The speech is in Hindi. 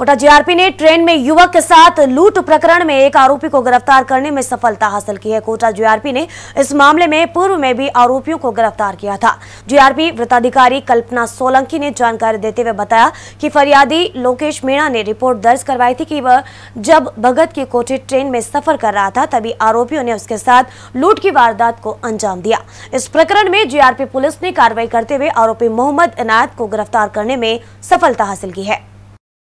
कोटा जीआरपी ने ट्रेन में युवक के साथ लूट प्रकरण में एक आरोपी को गिरफ्तार करने में सफलता हासिल की है कोटा जीआरपी ने इस मामले में पूर्व में भी आरोपियों को गिरफ्तार किया था जीआरपी वृत्ताधिकारी कल्पना सोलंकी ने जानकारी देते हुए बताया कि फरियादी लोकेश मीणा ने रिपोर्ट दर्ज करवाई थी कि वह जब भगत की कोठी ट्रेन में सफर कर रहा था तभी आरोपियों ने उसके साथ लूट की वारदात को अंजाम दिया इस प्रकरण में जीआरपी पुलिस ने कार्रवाई करते हुए आरोपी मोहम्मद इनायत को गिरफ्तार करने में सफलता हासिल की है